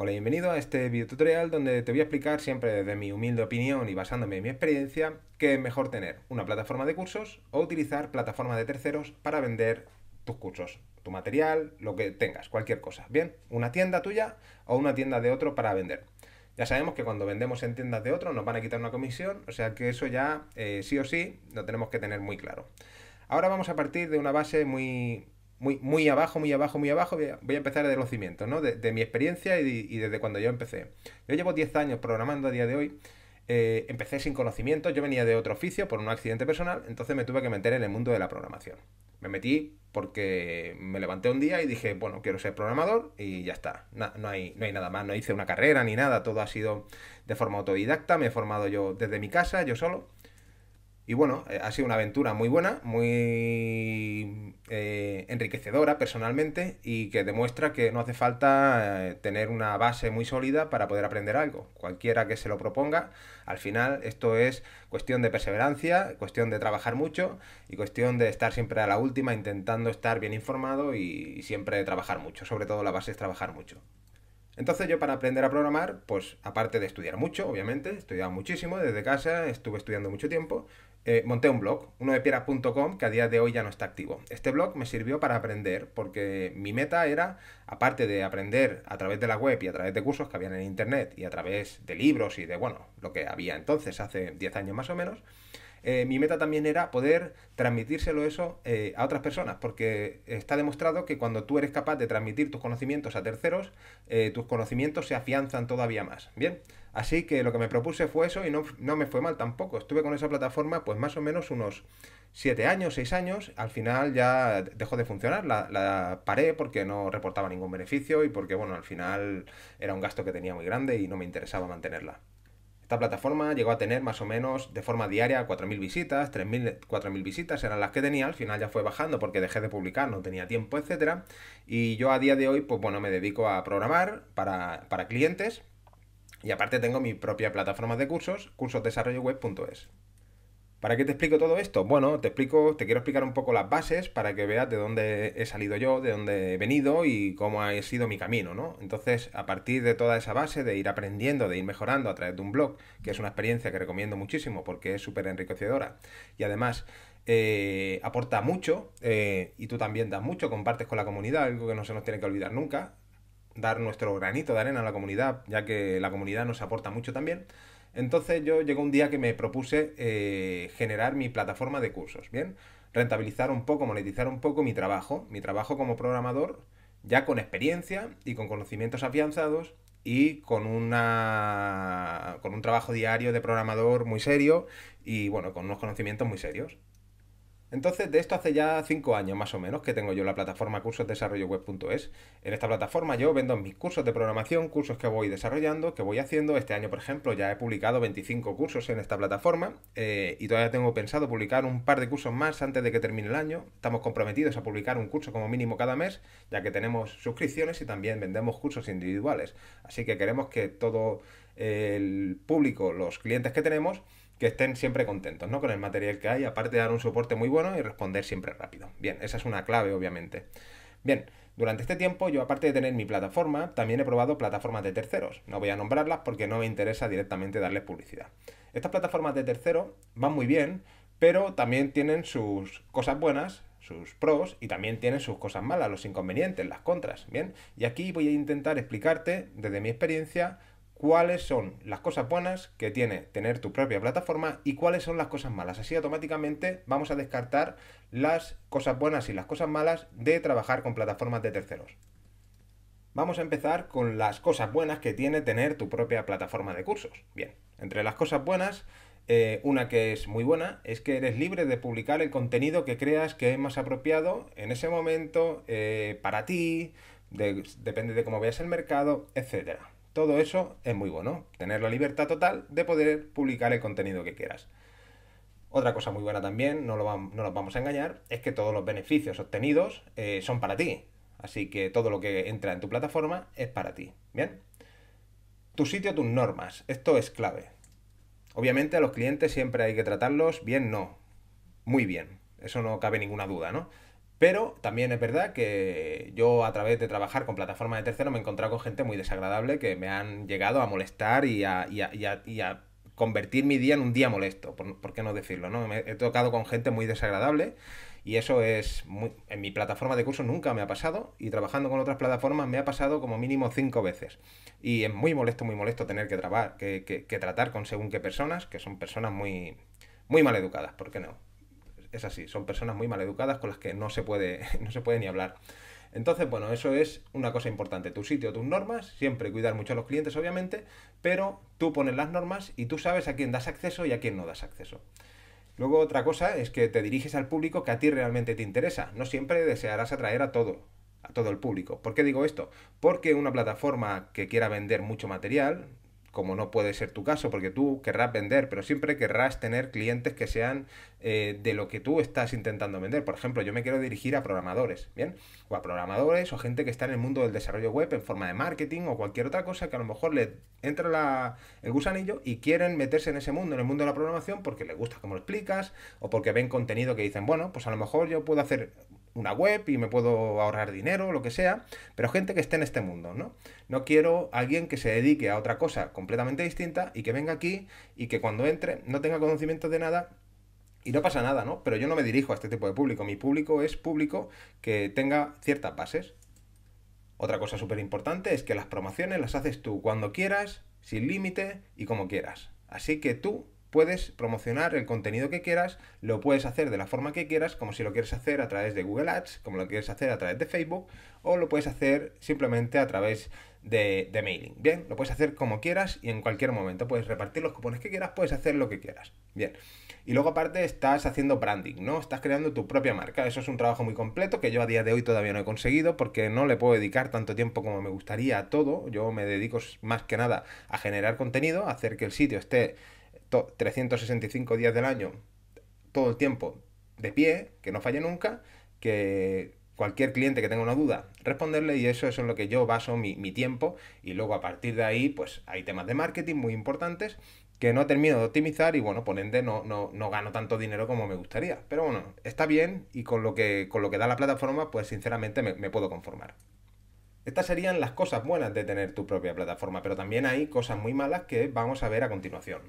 Hola y bienvenido a este video tutorial donde te voy a explicar siempre desde mi humilde opinión y basándome en mi experiencia que es mejor tener una plataforma de cursos o utilizar plataformas de terceros para vender tus cursos, tu material, lo que tengas, cualquier cosa. Bien, una tienda tuya o una tienda de otro para vender. Ya sabemos que cuando vendemos en tiendas de otro nos van a quitar una comisión, o sea que eso ya eh, sí o sí lo tenemos que tener muy claro. Ahora vamos a partir de una base muy muy, muy abajo, muy abajo, muy abajo, voy a, empezar desde los cimientos, ¿no? De, mi experiencia y, desde cuando yo empecé. Yo llevo 10 años programando a día de hoy. Eh, empecé sin conocimiento, yo venía de otro oficio por un accidente personal, entonces me tuve que meter en el mundo de la programación. Me metí porque me levanté un día y dije, bueno, quiero ser programador y ya está. No, hay, no hay nada más, no hice una carrera ni nada, todo ha sido de forma autodidacta, me he formado yo desde mi casa, yo solo. Y bueno, eh, ha sido una aventura muy buena, muy eh, enriquecedora personalmente y que demuestra que no hace falta eh, tener una base muy sólida para poder aprender algo. Cualquiera que se lo proponga, al final esto es cuestión de perseverancia, cuestión de trabajar mucho y cuestión de estar siempre a la última, intentando estar bien informado y, y siempre trabajar mucho. Sobre todo la base es trabajar mucho. Entonces yo para aprender a programar, pues aparte de estudiar mucho, obviamente, he estudiado muchísimo desde casa, estuve estudiando mucho tiempo, eh, monté un blog, uno de pieras.com, que a día de hoy ya no está activo. Este blog me sirvió para aprender, porque mi meta era, aparte de aprender a través de la web y a través de cursos que habían en internet y a través de libros y de, bueno, lo que había entonces, hace 10 años más o menos, eh, mi meta también era poder transmitírselo eso eh, a otras personas, porque está demostrado que cuando tú eres capaz de transmitir tus conocimientos a terceros, eh, tus conocimientos se afianzan todavía más. Bien, así que lo que me propuse fue eso y no, me fue mal tampoco. Estuve con esa plataforma pues más o menos unos 7 años, 6 años, al final ya dejó de funcionar, la, la, paré porque no reportaba ningún beneficio y porque bueno, al final era un gasto que tenía muy grande y no me interesaba mantenerla. Esta plataforma llegó a tener más o menos de forma diaria 4.000 visitas, 3.000, 4.000 visitas eran las que tenía, al final ya fue bajando porque dejé de publicar, no tenía tiempo, etc. Y yo a día de hoy, pues bueno, me dedico a programar para, para clientes y aparte tengo mi propia plataforma de cursos, cursosdesarrolloweb.es. ¿Para qué te explico todo esto? Bueno, te explico, te quiero explicar un poco las bases para que veas de dónde he salido yo, de dónde he venido y cómo ha sido mi camino, ¿no? Entonces, a partir de toda esa base, de ir aprendiendo, de ir mejorando a través de un blog, que es una experiencia que recomiendo muchísimo porque es súper enriquecedora y además eh, aporta mucho eh, y tú también das mucho, compartes con la comunidad, algo que no se nos tiene que olvidar nunca dar nuestro granito de arena a la comunidad, ya que la comunidad nos aporta mucho también. Entonces yo llegó un día que me propuse eh, generar mi plataforma de cursos, ¿bien? Rentabilizar un poco, monetizar un poco mi trabajo, mi trabajo como programador, ya con experiencia y con conocimientos afianzados y con, una, con un trabajo diario de programador muy serio y bueno, con unos conocimientos muy serios. Entonces, de esto hace ya cinco años más o menos que tengo yo la plataforma cursosdesarrolloweb.es. En esta plataforma yo vendo mis cursos de programación, cursos que voy desarrollando, que voy haciendo. Este año, por ejemplo, ya he publicado 25 cursos en esta plataforma eh, y todavía tengo pensado publicar un par de cursos más antes de que termine el año. Estamos comprometidos a publicar un curso como mínimo cada mes, ya que tenemos suscripciones y también vendemos cursos individuales. Así que queremos que todo el público, los clientes que tenemos, que estén siempre contentos ¿no? con el material que hay, aparte de dar un soporte muy bueno y responder siempre rápido. Bien, esa es una clave, obviamente. Bien, durante este tiempo yo aparte de tener mi plataforma, también he probado plataformas de terceros. No voy a nombrarlas porque no me interesa directamente darles publicidad. Estas plataformas de terceros van muy bien, pero también tienen sus cosas buenas, sus pros y también tienen sus cosas malas, los inconvenientes, las contras, ¿bien? Y aquí voy a intentar explicarte desde mi experiencia cuáles son las cosas buenas que tiene tener tu propia plataforma y cuáles son las cosas malas. Así automáticamente vamos a descartar las cosas buenas y las cosas malas de trabajar con plataformas de terceros. Vamos a empezar con las cosas buenas que tiene tener tu propia plataforma de cursos. Bien, entre las cosas buenas, eh, una que es muy buena es que eres libre de publicar el contenido que creas que es más apropiado en ese momento eh, para ti, depende de cómo veas el mercado, etcétera. Todo eso es muy bueno, tener la libertad total de poder publicar el contenido que quieras. Otra cosa muy buena también, no, lo no nos vamos a engañar, es que todos los beneficios obtenidos eh, son para ti. Así que todo lo que entra en tu plataforma es para ti. ¿Bien? Tu sitio, tus normas. Esto es clave. Obviamente a los clientes siempre hay que tratarlos bien, no. Muy bien. Eso no cabe ninguna duda, ¿no? Pero también es verdad que yo a través de trabajar con plataformas de terceros me he encontrado con gente muy desagradable que me han llegado a molestar y a, convertir mi día en un día molesto, por, qué no decirlo, ¿no? Me he tocado con gente muy desagradable y eso es En mi plataforma de curso nunca me ha pasado y trabajando con otras plataformas me ha pasado como mínimo cinco veces. Y es muy molesto, muy molesto tener que, trabajar que, tratar con según qué personas, que son personas muy, muy mal educadas, ¿por qué no? es así, son personas muy mal educadas con las que no se puede, no se puede ni hablar. Entonces, bueno, eso es una cosa importante. Tu sitio, tus normas, siempre cuidar mucho a los clientes, obviamente, pero tú pones las normas y tú sabes a quién das acceso y a quién no das acceso. Luego otra cosa es que te diriges al público que a ti realmente te interesa. No siempre desearás atraer a todo, a todo el público. ¿Por qué digo esto? Porque una plataforma que quiera vender mucho material, como no puede ser tu caso, porque tú querrás vender, pero siempre querrás tener clientes que sean eh, de lo que tú estás intentando vender. Por ejemplo, yo me quiero dirigir a programadores, ¿bien? O a programadores o gente que está en el mundo del desarrollo web en forma de marketing o cualquier otra cosa que a lo mejor le entra el gusanillo y quieren meterse en ese mundo, en el mundo de la programación, porque les gusta cómo lo explicas o porque ven contenido que dicen, bueno, pues a lo mejor yo puedo hacer una web y me puedo ahorrar dinero, lo que sea, pero gente que esté en este mundo, ¿no? No quiero alguien que se dedique a otra cosa completamente distinta y que venga aquí y que cuando entre no tenga conocimiento de nada y no pasa nada, ¿no? Pero yo no me dirijo a este tipo de público, mi público es público que tenga ciertas bases. Otra cosa súper importante es que las promociones las haces tú cuando quieras, sin límite y como quieras. Así que tú puedes promocionar el contenido que quieras, lo puedes hacer de la forma que quieras, como si lo quieres hacer a través de Google Ads, como lo quieres hacer a través de Facebook, o lo puedes hacer simplemente a través de, mailing. Bien, lo puedes hacer como quieras y en cualquier momento. Puedes repartir los cupones que quieras, puedes hacer lo que quieras. Bien. Y luego aparte estás haciendo branding, ¿no? Estás creando tu propia marca. Eso es un trabajo muy completo que yo a día de hoy todavía no he conseguido porque no le puedo dedicar tanto tiempo como me gustaría a todo. Yo me dedico más que nada a generar contenido, a hacer que el sitio esté 365 días del año, todo el tiempo de pie, que no falle nunca, que cualquier cliente que tenga una duda, responderle y eso, es en lo que yo baso mi, tiempo y luego a partir de ahí pues hay temas de marketing muy importantes que no termino de optimizar y bueno, ponente, no, no, gano tanto dinero como me gustaría. Pero bueno, está bien y con lo que, con lo que da la plataforma, pues sinceramente me puedo conformar. Estas serían las cosas buenas de tener tu propia plataforma, pero también hay cosas muy malas que vamos a ver a continuación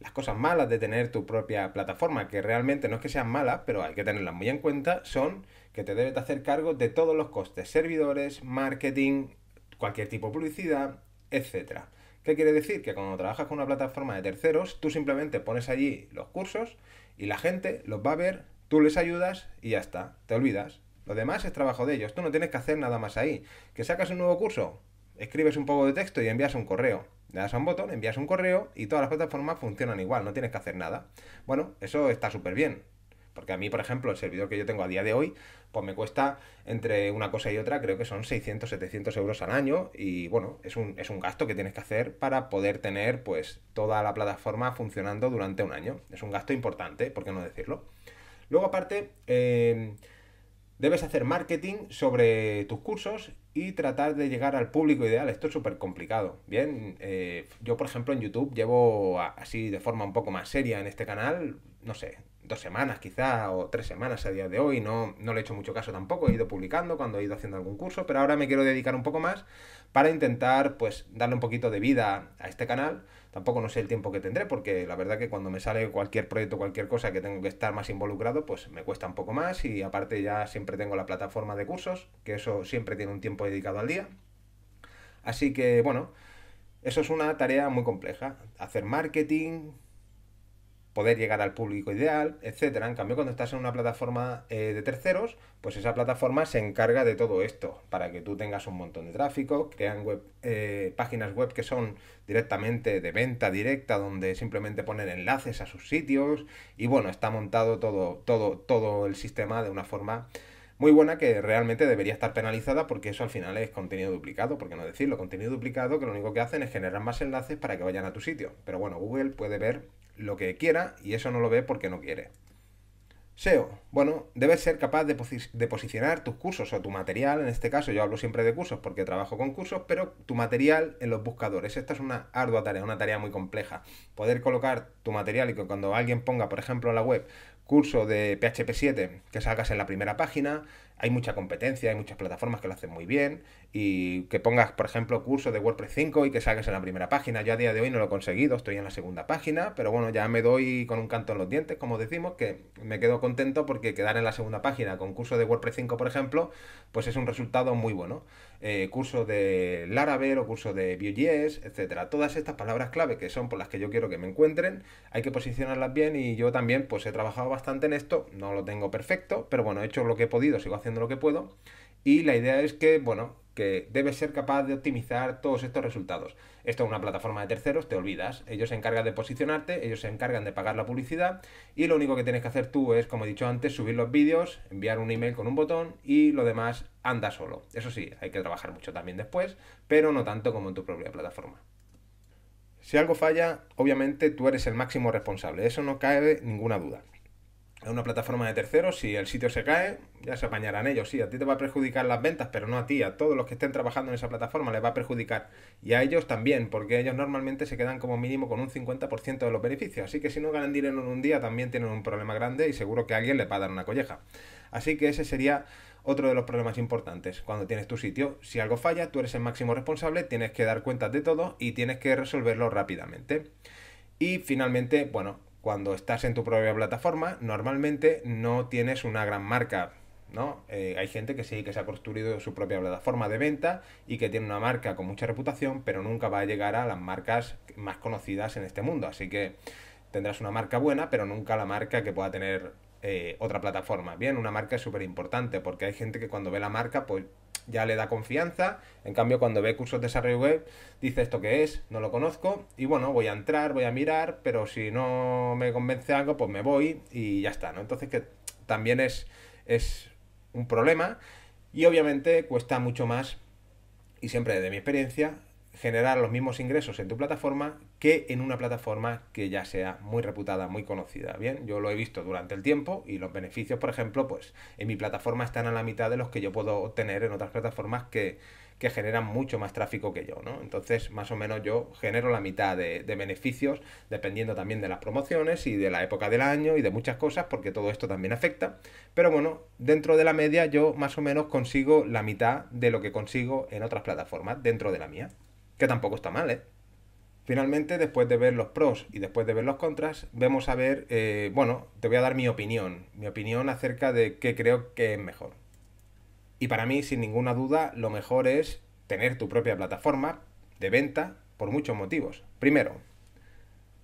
las cosas malas de tener tu propia plataforma, que realmente no es que sean malas, pero hay que tenerlas muy en cuenta, son que te debes hacer cargo de todos los costes, servidores, marketing, cualquier tipo de publicidad, etc. ¿Qué quiere decir? Que cuando trabajas con una plataforma de terceros, tú simplemente pones allí los cursos y la gente los va a ver, tú les ayudas y ya está, te olvidas. Lo demás es trabajo de ellos, tú no tienes que hacer nada más ahí. ¿Que sacas un nuevo curso? escribes un poco de texto y envías un correo. Le das a un botón, envías un correo y todas las plataformas funcionan igual, no tienes que hacer nada. Bueno, eso está súper bien. Porque a mí, por ejemplo, el servidor que yo tengo a día de hoy, pues me cuesta entre una cosa y otra, creo que son 600, 700 euros al año. Y bueno, es un, es un gasto que tienes que hacer para poder tener pues toda la plataforma funcionando durante un año. Es un gasto importante, ¿por qué no decirlo? Luego aparte, eh, Debes hacer marketing sobre tus cursos y tratar de llegar al público ideal. Esto es súper complicado. Bien, eh, yo por ejemplo en YouTube llevo así de forma un poco más seria en este canal, no sé, dos semanas quizá o tres semanas a día de hoy. No, no le he hecho mucho caso tampoco. He ido publicando cuando he ido haciendo algún curso, pero ahora me quiero dedicar un poco más para intentar pues darle un poquito de vida a este canal Tampoco no sé el tiempo que tendré, porque la verdad que cuando me sale cualquier proyecto, cualquier cosa que tengo que estar más involucrado, pues me cuesta un poco más y aparte ya siempre tengo la plataforma de cursos, que eso siempre tiene un tiempo dedicado al día. Así que bueno, eso es una tarea muy compleja. Hacer marketing, poder llegar al público ideal, etcétera. En cambio, cuando estás en una plataforma eh, de terceros, pues esa plataforma se encarga de todo esto, para que tú tengas un montón de tráfico, crean web, eh, páginas web que son directamente de venta directa, donde simplemente ponen enlaces a sus sitios, y bueno, está montado todo, todo, todo el sistema de una forma muy buena que realmente debería estar penalizada porque eso al final es contenido duplicado, porque no decirlo, contenido duplicado que lo único que hacen es generar más enlaces para que vayan a tu sitio. Pero bueno, Google puede ver lo que quiera y eso no lo ve porque no quiere. SEO. Bueno, debes ser capaz de, de, posicionar tus cursos o tu material, en este caso yo hablo siempre de cursos porque trabajo con cursos, pero tu material en los buscadores. Esta es una ardua tarea, una tarea muy compleja. Poder colocar tu material y que cuando alguien ponga, por ejemplo, la web, curso de PHP 7 que salgas en la primera página. Hay mucha competencia, hay muchas plataformas que lo hacen muy bien. Y que pongas, por ejemplo, curso de WordPress 5 y que salgas en la primera página. Yo a día de hoy no lo he conseguido, estoy en la segunda página, pero bueno, ya me doy con un canto en los dientes, como decimos, que me quedo contento porque quedar en la segunda página con curso de WordPress 5, por ejemplo, pues es un resultado muy bueno. Eh, curso cursos de Laravel o curso de Vue.js, etcétera. Todas estas palabras clave que son por las que yo quiero que me encuentren, hay que posicionarlas bien y yo también pues he trabajado bastante en esto, no lo tengo perfecto, pero bueno, he hecho lo que he podido, sigo haciendo lo que puedo y la idea es que, bueno, que debes ser capaz de optimizar todos estos resultados. Esto es una plataforma de terceros, te olvidas. Ellos se encargan de posicionarte, ellos se encargan de pagar la publicidad y lo único que tienes que hacer tú es, como he dicho antes, subir los vídeos, enviar un email con un botón y lo demás anda solo. Eso sí, hay que trabajar mucho también después, pero no tanto como en tu propia plataforma. Si algo falla, obviamente tú eres el máximo responsable, eso no cabe ninguna duda es una plataforma de terceros, si el sitio se cae, ya se apañarán ellos. Sí, a ti te va a perjudicar las ventas, pero no a ti, a todos los que estén trabajando en esa plataforma les va a perjudicar. Y a ellos también, porque ellos normalmente se quedan como mínimo con un 50% de los beneficios. Así que si no ganan dinero en un día, también tienen un problema grande y seguro que alguien le va a dar una colleja. Así que ese sería otro de los problemas importantes cuando tienes tu sitio. Si algo falla, tú eres el máximo responsable, tienes que dar cuentas de todo y tienes que resolverlo rápidamente. Y finalmente, bueno, cuando estás en tu propia plataforma, normalmente no tienes una gran marca. ¿no? Eh, hay gente que sí, que se ha construido su propia plataforma de venta y que tiene una marca con mucha reputación, pero nunca va a llegar a las marcas más conocidas en este mundo. Así que tendrás una marca buena, pero nunca la marca que pueda tener eh, otra plataforma. Bien, una marca es súper importante porque hay gente que cuando ve la marca, pues ya le da confianza. En cambio, cuando ve cursos de desarrollo web, dice esto que es, no lo conozco, y bueno, voy a entrar, voy a mirar, pero si no me convence algo, pues me voy y ya está, Entonces que también es, es un problema y obviamente cuesta mucho más, y siempre desde mi experiencia, generar los mismos ingresos en tu plataforma que en una plataforma que ya sea muy reputada, muy conocida. Bien, yo lo he visto durante el tiempo y los beneficios, por ejemplo, pues en mi plataforma están a la mitad de los que yo puedo obtener en otras plataformas que, generan mucho más tráfico que yo, ¿no? Entonces, más o menos yo genero la mitad de beneficios dependiendo también de las promociones y de la época del año y de muchas cosas, porque todo esto también afecta. Pero bueno, dentro de la media yo más o menos consigo la mitad de lo que consigo en otras plataformas, dentro de la mía que tampoco está mal, ¿eh? Finalmente, después de ver los pros y después de ver los contras, vemos a ver, eh, bueno, te voy a dar mi opinión, mi opinión acerca de qué creo que es mejor. Y para mí, sin ninguna duda, lo mejor es tener tu propia plataforma de venta por muchos motivos. Primero,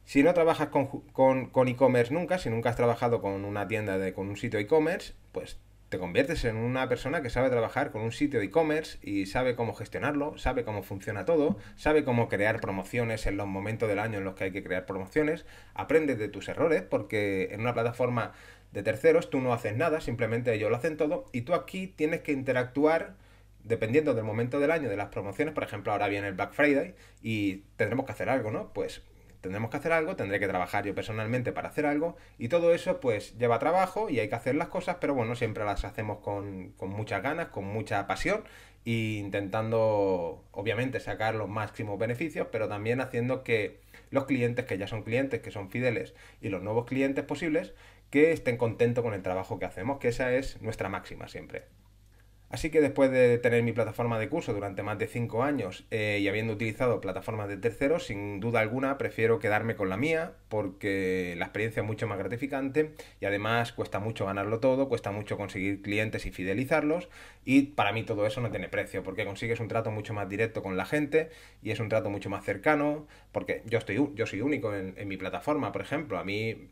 si no trabajas con, con, e-commerce nunca, si nunca has trabajado con una tienda, de, con un sitio e-commerce, pues te conviertes en una persona que sabe trabajar con un sitio de e-commerce y sabe cómo gestionarlo, sabe cómo funciona todo, sabe cómo crear promociones en los momentos del año en los que hay que crear promociones, aprendes de tus errores porque en una plataforma de terceros tú no haces nada, simplemente ellos lo hacen todo y tú aquí tienes que interactuar dependiendo del momento del año de las promociones, por ejemplo, ahora viene el Black Friday y tendremos que hacer algo, ¿no? Pues tendremos que hacer algo, tendré que trabajar yo personalmente para hacer algo y todo eso pues lleva trabajo y hay que hacer las cosas, pero bueno, siempre las hacemos con, muchas ganas, con mucha pasión e intentando obviamente sacar los máximos beneficios, pero también haciendo que los clientes que ya son clientes, que son fideles y los nuevos clientes posibles, que estén contentos con el trabajo que hacemos, que esa es nuestra máxima siempre. Así que después de tener mi plataforma de curso durante más de 5 años eh, y habiendo utilizado plataformas de terceros, sin duda alguna prefiero quedarme con la mía porque la experiencia es mucho más gratificante y además cuesta mucho ganarlo todo, cuesta mucho conseguir clientes y fidelizarlos y para mí todo eso no tiene precio porque consigues un trato mucho más directo con la gente y es un trato mucho más cercano porque yo, estoy, yo soy único en, en mi plataforma, por ejemplo, a mí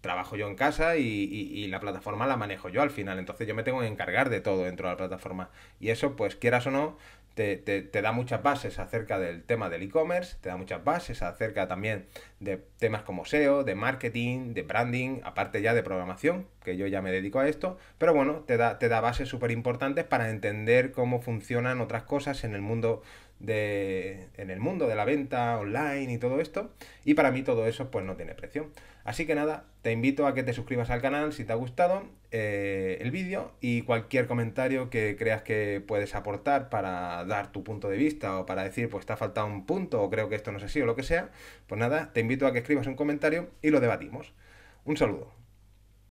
trabajo yo en casa y, la plataforma la manejo yo al final. Entonces yo me tengo que encargar de todo dentro de la plataforma. Y eso, pues quieras o no, te, da muchas bases acerca del tema del e-commerce, te da muchas bases acerca también de temas como SEO, de marketing, de branding, aparte ya de programación, que yo ya me dedico a esto. Pero bueno, te da, te da bases súper importantes para entender cómo funcionan otras cosas en el mundo en el mundo de la venta online y todo esto. Y para mí todo eso pues no tiene precio. Así que nada, te invito a que te suscribas al canal si te ha gustado eh, el vídeo y cualquier comentario que creas que puedes aportar para dar tu punto de vista o para decir pues te ha faltado un punto o creo que esto no es así o lo que sea, pues nada, te invito a que escribas un comentario y lo debatimos. Un saludo.